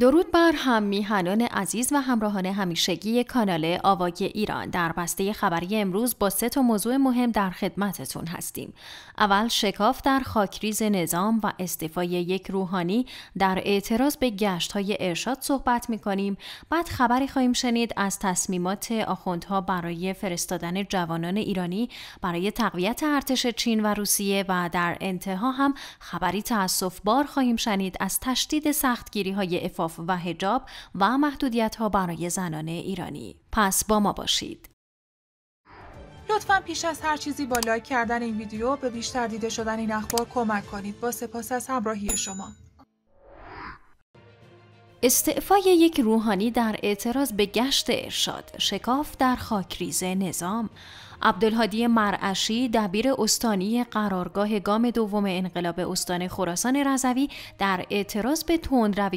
درود بر هم میهنان عزیز و همراهان همیشگی کانال آواگ ایران در بسته خبری امروز با سه تا موضوع مهم در خدمتتون هستیم. اول شکاف در خاکریز نظام و استعفای یک روحانی در اعتراض به گشت های ارشاد صحبت می بعد خبری خواهیم شنید از تصمیمات آخوندها برای فرستادن جوانان ایرانی برای تقویت ارتش چین و روسیه و در انتها هم خبری تأسف بار خواهیم شنید از تشدید سختگیری های و هجاب و محدودیت ها برای زنان ایرانی. پس با ما باشید. لطفا پیش از هر چیزی با لایک کردن این ویدیو به بیشتر دیده شدن این اخبار کمک کنید. با سپاس از همراهی شما. استعفای یک روحانی در اعتراض به گشت ارشاد شکاف در خاکریز نظام عبدالهادی مرعشی دبیر استانی قرارگاه گام دوم انقلاب استان خراسان رضوی در اعتراض به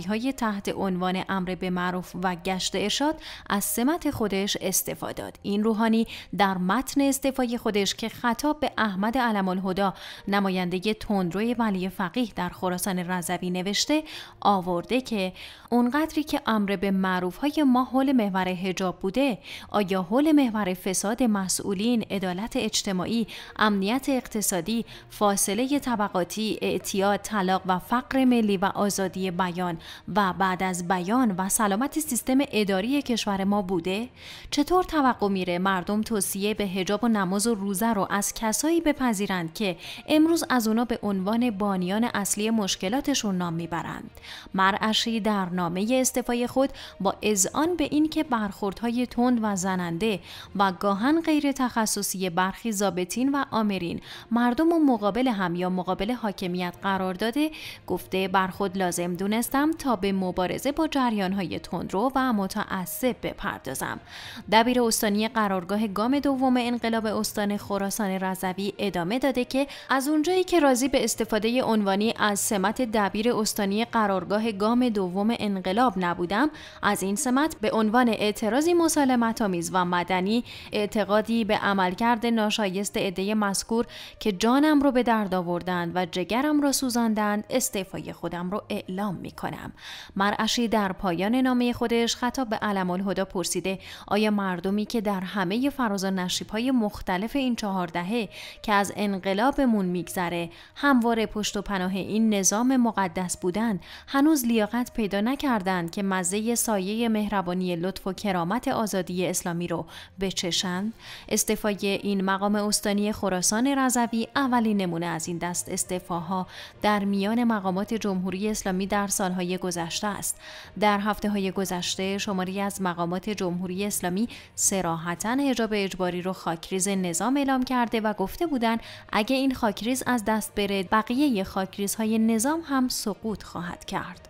های تحت عنوان امر به معروف و گشت ارشاد از سمت خودش استفا داد این روحانی در متن استفای خودش که خطاب به احمد علم الهدا نماینده تندروی ولی فقیه در خراسان رضوی نوشته آورده که اونقدری که امر به معروف های ما حول محور حجاب بوده آیا حول محور فساد مسئولین بین عدالت اجتماعی، امنیت اقتصادی، فاصله طبقاتی، اعتیاد، طلاق و فقر ملی و آزادی بیان و بعد از بیان و سلامت سیستم اداری کشور ما بوده؟ چطور توقع میره مردم توصیه به هجاب و نماز و روزه رو از کسایی بپذیرند که امروز از اونا به عنوان بانیان اصلی مشکلاتشون نام میبرند؟ مرعشی در نامه استفای خود با اذعان به اینکه برخوردهای تند و زننده و گاهن غیر تخصصی برخی زابطین و آمرین مردم و مقابل هم یا مقابل حاکمیت قرار داده گفته بر خود لازم دونستم تا به مبارزه با جریانهای تندرو و متعصب بپردازم دبیر استانی قرارگاه گام دوم انقلاب استان خراسان رضوی ادامه داده که از اونجایی که راضی به استفاده عنوانی از سمت دبیر استانی قرارگاه گام دوم انقلاب نبودم از این سمت به عنوان اعتراضی مسالمت و مدنی اعتقادی به عملکرد ناشایست عده مذکور که جانم رو به درد آوردند و جگرم را سوزاندند استعفای خودم رو اعلام می کنم. مرعشی در پایان نامه خودش خطاب به علم الهدا پرسیده آیا مردمی که در همه فراز و نشیب های مختلف این چهار دهه که از انقلابمون میگذره همواره پشت و پناه این نظام مقدس بودند، هنوز لیاقت پیدا نکردند که مزه سایه مهربانی لطف و کرامت آزادی اسلامی رو بچشند استعفای این مقام استانی خراسان رضوی اولین نمونه از این دست استعفاها در میان مقامات جمهوری اسلامی در سالهای گذشته است. در هفته های گذشته شماری از مقامات جمهوری اسلامی سراحتا حجاب اجباری رو خاکریز نظام اعلام کرده و گفته بودند اگه این خاکریز از دست بره بقیه خاکریزهای نظام هم سقوط خواهد کرد.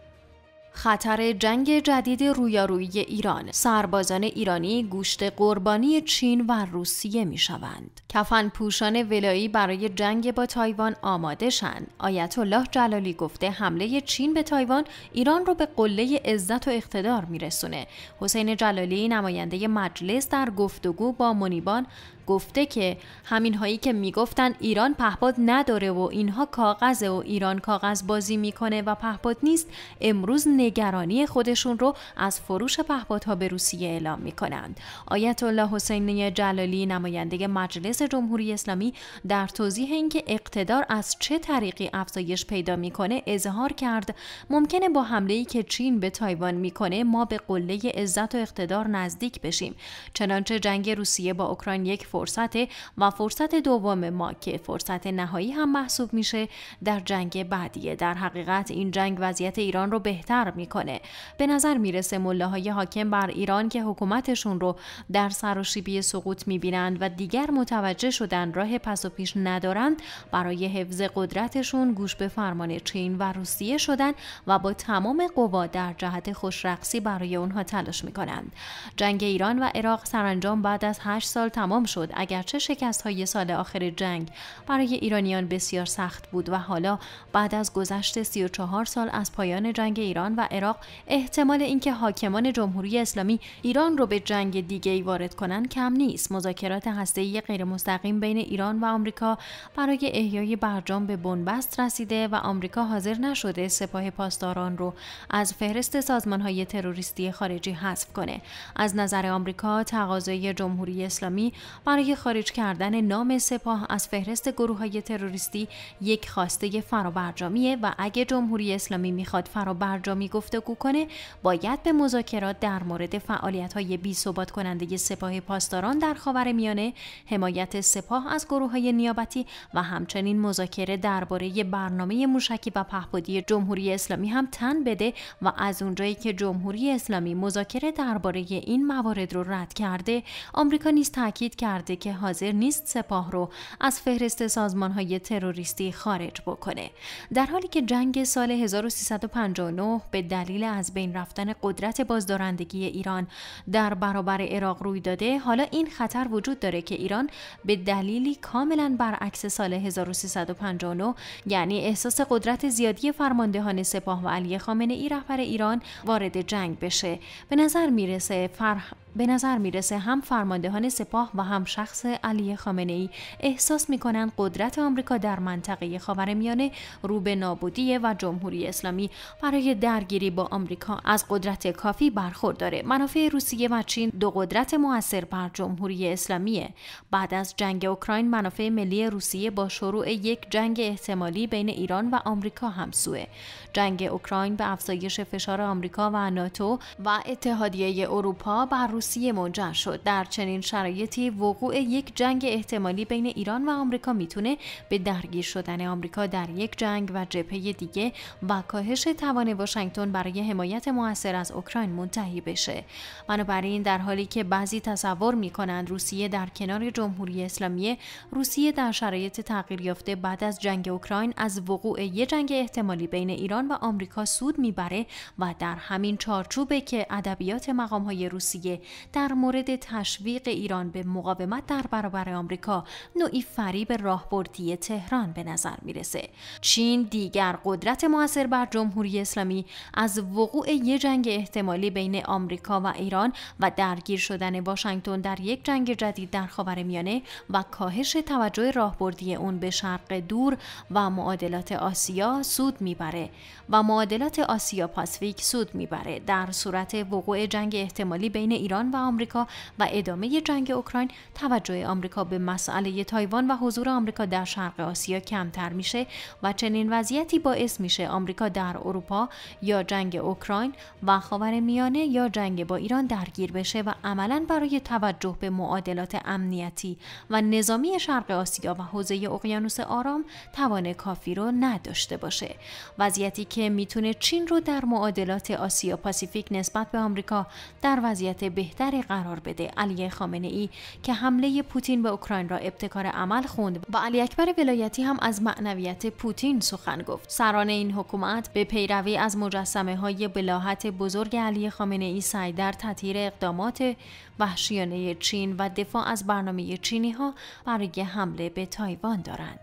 خطر جنگ جدید رویارویی ایران سربازان ایرانی گوشت قربانی چین و روسیه می شوند کفن پوشان ولایی برای جنگ با تایوان آماده شند آیت الله جلالی گفته حمله چین به تایوان ایران رو به قله عزت و اقتدار میرسونه حسین جلالی نماینده مجلس در گفتگو با منیبان گفته که همین هایی که میگفتن ایران پهپاد نداره و اینها کاغذه و ایران کاغذ بازی میکنه و پهپاد نیست امروز نگرانی خودشون رو از فروش پهپادها به روسیه اعلام میکنند آیت الله حسینی جلالی نماینده مجلس جمهوری اسلامی در توضیح اینکه اقتدار از چه طریقی افزایش پیدا میکنه اظهار کرد ممکنه با حمله ای که چین به تایوان میکنه ما به قله عزت و اقتدار نزدیک بشیم چنانچه جنگ روسیه با اوکراین یک فرصت و فرصت دوم ما که فرصت نهایی هم محسوب میشه در جنگ بعدیه در حقیقت این جنگ وضعیت ایران رو بهتر میکنه به نظر میرسه های حاکم بر ایران که حکومتشون رو در سر و شیبی سقوط میبینند و دیگر متوجه شدن راه پس و پیش ندارند برای حفظ قدرتشون گوش به فرمان چین و روسیه شدن و با تمام قوا در جهت خوشرقصی برای اونها تلاش میکنند جنگ ایران و عراق سرانجام بعد از 8 سال تمام شد شد اگرچه شکست های سال آخر جنگ برای ایرانیان بسیار سخت بود و حالا بعد از گذشت 34 سال از پایان جنگ ایران و عراق احتمال اینکه حاکمان جمهوری اسلامی ایران رو به جنگ دیگه ای وارد کنند کم نیست مذاکرات هسته‌ای غیر مستقیم بین ایران و آمریکا برای احیای برجام به بنبست رسیده و آمریکا حاضر نشده سپاه پاسداران رو از فهرست های تروریستی خارجی حذف کنه از نظر آمریکا تقاضای جمهوری اسلامی برای خارج کردن نام سپاه از فهرست گروه های تروریستی یک خواسته فرابرجامیه و اگه جمهوری اسلامی میخواد فرابرجامی گفتگو کنه باید به مذاکرات در مورد فعالیت های بی کننده سپاه پاسداران در خاور میانه حمایت سپاه از گروه های نیابتی و همچنین مذاکره درباره برنامه موشکی و پهپادی جمهوری اسلامی هم تن بده و از اونجایی که جمهوری اسلامی مذاکره درباره این موارد رو رد کرده آمریکا نیز تاکید کرد که حاضر نیست سپاه رو از فهرست های تروریستی خارج بکنه در حالی که جنگ سال 1359 به دلیل از بین رفتن قدرت بازدارندگی ایران در برابر عراق روی داده حالا این خطر وجود داره که ایران به دلیلی کاملا برعکس سال 1359 یعنی احساس قدرت زیادی فرماندهان سپاه و علی خامنه ای رهبر ایران وارد جنگ بشه به نظر میرسه فرح به نظر میرسه هم فرماندهان سپاه و هم شخص علی خامنه ای احساس می قدرت آمریکا در منطقه خاورمیانه رو به نابودی و جمهوری اسلامی برای درگیری با آمریکا از قدرت کافی برخورداره منافع روسیه و چین دو قدرت موثر بر جمهوری اسلامیه بعد از جنگ اوکراین منافع ملی روسیه با شروع یک جنگ احتمالی بین ایران و آمریکا همسوه جنگ اوکراین به افزایش فشار آمریکا و ناتو و اتحادیه اروپا بر روسیه منجر شد در چنین شرایطی و وقوع یک جنگ احتمالی بین ایران و آمریکا میتونه به درگیر شدن آمریکا در یک جنگ و جبهه دیگه و کاهش توان واشنگتن برای حمایت موثر از اوکراین منتهی بشه بنابراین در حالی که بعضی تصور میکنند روسیه در کنار جمهوری اسلامی روسیه در شرایط تغییر یافته بعد از جنگ اوکراین از وقوع یک جنگ احتمالی بین ایران و آمریکا سود میبره و در همین چارچوبه که ادبیات مقامهای روسیه در مورد تشویق ایران به مقاومت مقاومت در برابر آمریکا نوعی فریب راهبردی تهران به نظر میرسه چین دیگر قدرت موثر بر جمهوری اسلامی از وقوع یک جنگ احتمالی بین آمریکا و ایران و درگیر شدن واشنگتن در یک جنگ جدید در خاورمیانه و کاهش توجه راهبردی اون به شرق دور و معادلات آسیا سود میبره و معادلات آسیا پاسفیک سود میبره در صورت وقوع جنگ احتمالی بین ایران و آمریکا و ادامه جنگ اوکراین توجه آمریکا به مسئله تایوان و حضور آمریکا در شرق آسیا کمتر میشه و چنین وضعیتی باعث میشه آمریکا در اروپا یا جنگ اوکراین و میانه یا جنگ با ایران درگیر بشه و عملا برای توجه به معادلات امنیتی و نظامی شرق آسیا و حوزه اقیانوس آرام توان کافی رو نداشته باشه وضعیتی که میتونه چین رو در معادلات آسیا پاسیفیک نسبت به آمریکا در وضعیت بهتری قرار بده علی خامنه ای که حمله پوتین به اوکراین را ابتکار عمل خوند و علی اکبر ولایتی هم از معنویت پوتین سخن گفت سران این حکومت به پیروی از مجسمه های بلاحت بزرگ علی خامنه ای سعی در تطهیر اقدامات وحشیانه چین و دفاع از برنامه چینی ها برای حمله به تایوان دارند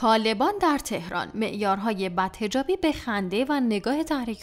طالبان در تهران معیارهای بدهجابی به خنده و نگاه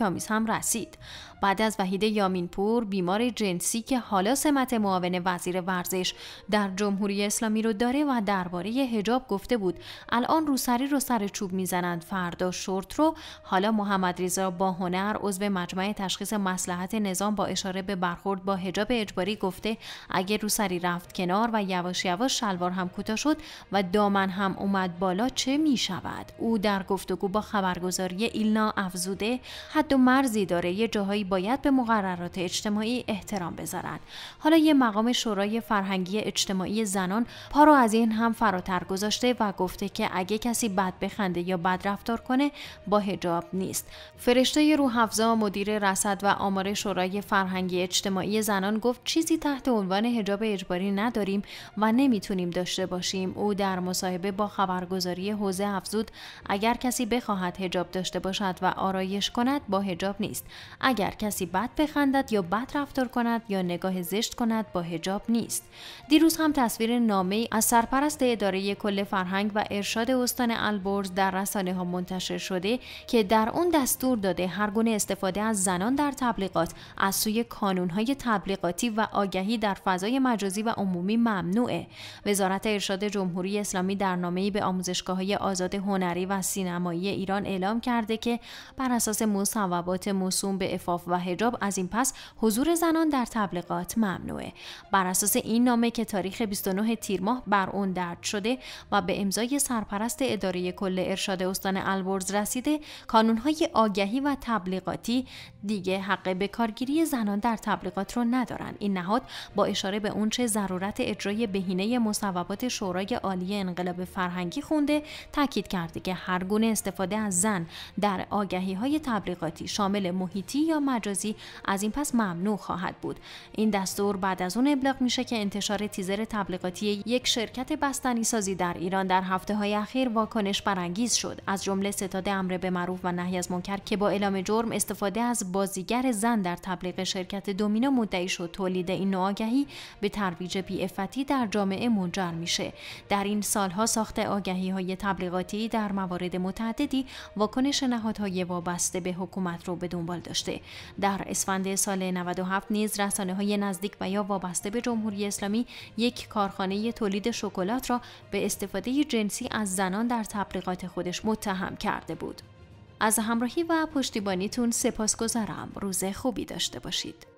آمیز هم رسید. بعد از وحید یامینپور بیمار جنسی که حالا سمت معاون وزیر ورزش در جمهوری اسلامی رو داره و درباره هجاب گفته بود الان روسری رو سر چوب میزنند فردا شورت رو حالا محمد رضا با هنر عضو مجمع تشخیص مسلحت نظام با اشاره به برخورد با هجاب اجباری گفته اگر روسری رفت کنار و یواش یواش شلوار هم کوتاه شد و دامن هم اومد بالا چه می شود؟ او در گفتگو با خبرگزاری ایلنا افزوده حد و مرزی داره یه جاهایی باید به مقررات اجتماعی احترام بذارن. حالا یه مقام شورای فرهنگی اجتماعی زنان پا رو از این هم فراتر گذاشته و گفته که اگه کسی بد بخنده یا بد رفتار کنه با حجاب نیست. فرشته روحفزا مدیر رصد و آمار شورای فرهنگی اجتماعی زنان گفت چیزی تحت عنوان حجاب اجباری نداریم و نمیتونیم داشته باشیم. او در مصاحبه با خبرگزاری حوزه افزود اگر کسی بخواهد هجاب داشته باشد و آرایش کند با هجاب نیست اگر کسی بد بخندد یا بد رفتار کند یا نگاه زشت کند با هجاب نیست دیروز هم تصویر نامه از سرپرست اداره کل فرهنگ و ارشاد استان البرز در رسانه ها منتشر شده که در اون دستور داده هر گونه استفاده از زنان در تبلیغات از سوی های تبلیغاتی و آگهی در فضای مجازی و عمومی ممنوعه وزارت ارشاد جمهوری اسلامی در نامه‌ای به آموزشگاه آزاد هنری و سینمایی ایران اعلام کرده که بر اساس مصوبات موسوم به افاف و هجاب از این پس حضور زنان در تبلیغات ممنوعه بر اساس این نامه که تاریخ 29 تیر ماه بر اون درد شده و به امضای سرپرست اداره کل ارشاد استان البرز رسیده کانونهای آگهی و تبلیغاتی دیگه حق به کارگیری زنان در تبلیغات رو ندارن این نهاد با اشاره به اونچه ضرورت اجرای بهینه مصوبات شورای عالی انقلاب فرهنگی خونده تاکید کرده که هر گونه استفاده از زن در آگهی های تبلیغاتی شامل محیطی یا مجازی از این پس ممنوع خواهد بود این دستور بعد از اون ابلاغ میشه که انتشار تیزر تبلیغاتی یک شرکت بستنی سازی در ایران در هفته های اخیر واکنش برانگیز شد از جمله ستاد امر به معروف و نهی از منکر که با اعلام جرم استفاده از بازیگر زن در تبلیغ شرکت دومینو مدعی شد تولید این نوع آگهی به ترویج بیعفتی در جامعه منجر میشه در این سالها ساخت آگهی های تبلیغاتی در موارد متعددی واکنش نهادهای وابسته به حکومت رو به دنبال داشته در اسفند سال 97 نیز رسانه های نزدیک و یا وابسته به جمهوری اسلامی یک کارخانه تولید شکلات را به استفاده جنسی از زنان در تبلیغات خودش متهم کرده بود از همراهی و پشتیبانیتون سپاسگزارم روز خوبی داشته باشید